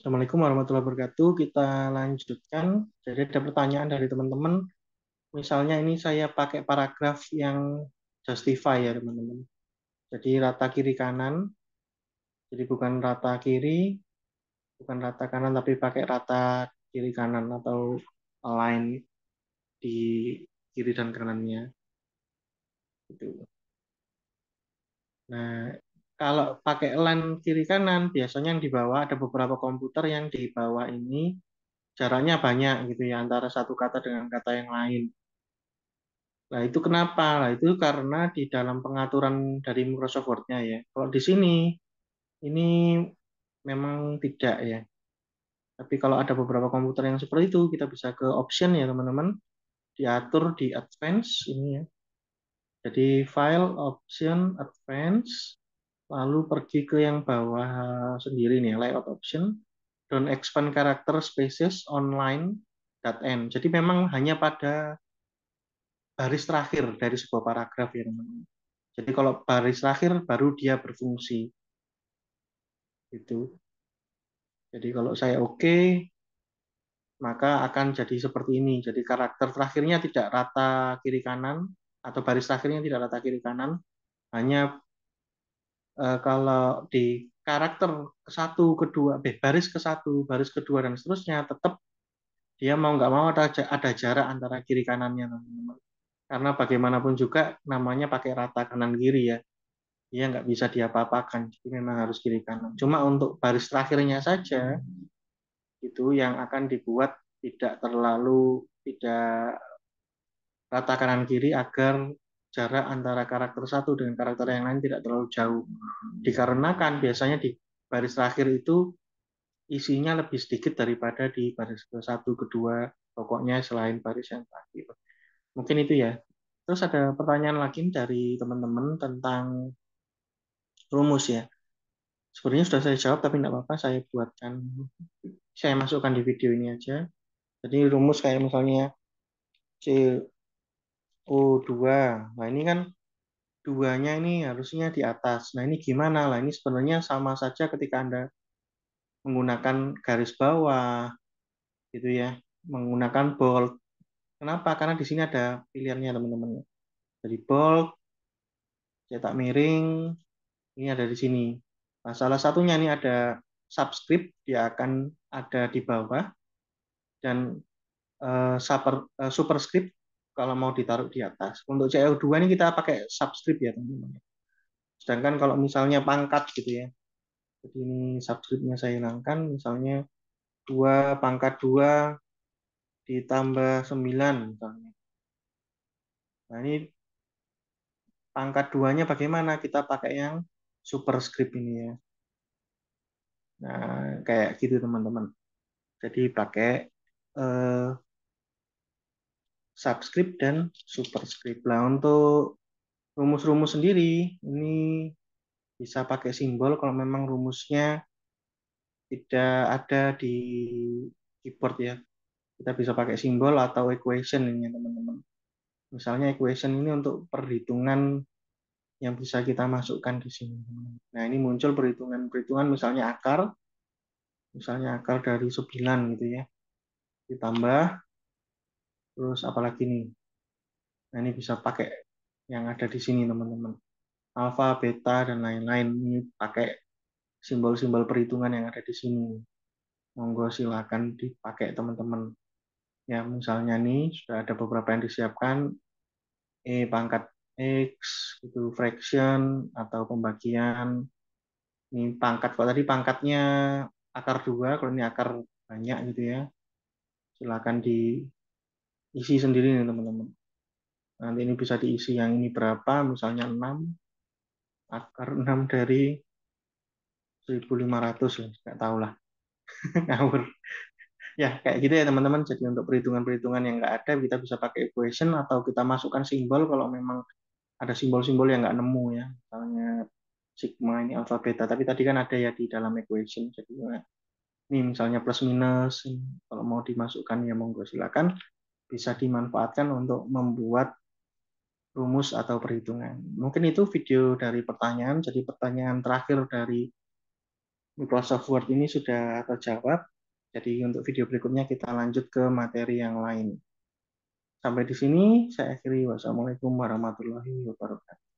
Assalamualaikum warahmatullahi wabarakatuh. Kita lanjutkan. Jadi ada pertanyaan dari teman-teman. Misalnya ini saya pakai paragraf yang justify ya teman-teman. Jadi rata kiri kanan. Jadi bukan rata kiri, bukan rata kanan tapi pakai rata kiri kanan atau lain di kiri dan kanannya. Gitu. Nah, kalau pakai LAN kiri kanan biasanya yang dibawa ada beberapa komputer yang dibawa ini jaraknya banyak gitu ya antara satu kata dengan kata yang lain. Nah itu kenapa? Nah itu karena di dalam pengaturan dari Microsoft Word-nya ya. Kalau di sini ini memang tidak ya. Tapi kalau ada beberapa komputer yang seperti itu kita bisa ke option ya teman-teman. Diatur di advance ini ya. Jadi file option advance lalu pergi ke yang bawah eh, sendiri nih layout option don't expand character spaces online n Jadi memang hanya pada baris terakhir dari sebuah paragraf ya teman-teman. Jadi kalau baris terakhir baru dia berfungsi. Itu. Jadi kalau saya oke, okay, maka akan jadi seperti ini. Jadi karakter terakhirnya tidak rata kiri kanan atau baris terakhirnya tidak rata kiri kanan, hanya Eh, kalau di karakter ke satu kedua eh, baris ke satu baris kedua dan seterusnya tetap dia mau nggak mau ada ada jarak antara kiri kanannya karena bagaimanapun juga namanya pakai rata kanan kiri ya dia nggak bisa diapa-apakan jadi memang harus kiri kanan cuma untuk baris terakhirnya saja itu yang akan dibuat tidak terlalu tidak rata kanan kiri agar jarak antara karakter satu dengan karakter yang lain tidak terlalu jauh. Hmm. Dikarenakan biasanya di baris terakhir itu isinya lebih sedikit daripada di baris ke satu, kedua, pokoknya selain baris yang terakhir. Mungkin itu ya. Terus ada pertanyaan lagi dari teman-teman tentang rumus ya. Sebenarnya sudah saya jawab, tapi tidak apa-apa, saya buatkan, saya masukkan di video ini aja. Jadi rumus kayak misalnya C Oh 2 Nah, ini kan duanya ini harusnya di atas. Nah, ini gimana? Lah, ini sebenarnya sama saja ketika Anda menggunakan garis bawah, gitu ya, menggunakan bold. Kenapa? Karena di sini ada pilihannya, teman-teman. Jadi bold, cetak miring, ini ada di sini. Nah, salah satunya ini ada subscript, dia akan ada di bawah, dan uh, eh, super, uh, eh, superscript kalau mau ditaruh di atas. Untuk co 2 ini kita pakai subscript ya teman-teman. Sedangkan kalau misalnya pangkat gitu ya. Jadi ini subscriptnya saya hilangkan misalnya 2 pangkat 2 ditambah 9 misalnya. Nah ini pangkat nya bagaimana? Kita pakai yang superscript ini ya. Nah, kayak gitu teman-teman. Jadi pakai eh, subscript dan superscript. lah untuk rumus-rumus sendiri ini bisa pakai simbol kalau memang rumusnya tidak ada di keyboard ya. Kita bisa pakai simbol atau equation ini teman-teman. Misalnya equation ini untuk perhitungan yang bisa kita masukkan di sini. Nah, ini muncul perhitungan-perhitungan misalnya akar misalnya akar dari 9 gitu ya. Ditambah Terus apalagi nih? Nah, ini bisa pakai yang ada di sini, teman-teman. Alfa, beta, dan lain-lain. Ini pakai simbol-simbol perhitungan yang ada di sini. Monggo silakan dipakai, teman-teman. Ya, misalnya nih, sudah ada beberapa yang disiapkan. E pangkat X, itu fraction, atau pembagian. Ini pangkat, kalau tadi pangkatnya akar dua, kalau ini akar banyak gitu ya. Silakan di isi sendiri nih teman-teman nanti ini bisa diisi yang ini berapa misalnya 6 akar 6 dari 1500 nggak tahu lah ya kayak gitu ya teman-teman jadi untuk perhitungan-perhitungan yang nggak ada kita bisa pakai equation atau kita masukkan simbol kalau memang ada simbol-simbol yang nggak nemu ya misalnya sigma ini alpha beta tapi tadi kan ada ya di dalam equation jadi nah, ini misalnya plus minus kalau mau dimasukkan ya monggo silakan bisa dimanfaatkan untuk membuat rumus atau perhitungan. Mungkin itu video dari pertanyaan. Jadi pertanyaan terakhir dari Microsoft Word ini sudah terjawab. Jadi untuk video berikutnya kita lanjut ke materi yang lain. Sampai di sini saya akhiri. Wassalamualaikum warahmatullahi wabarakatuh.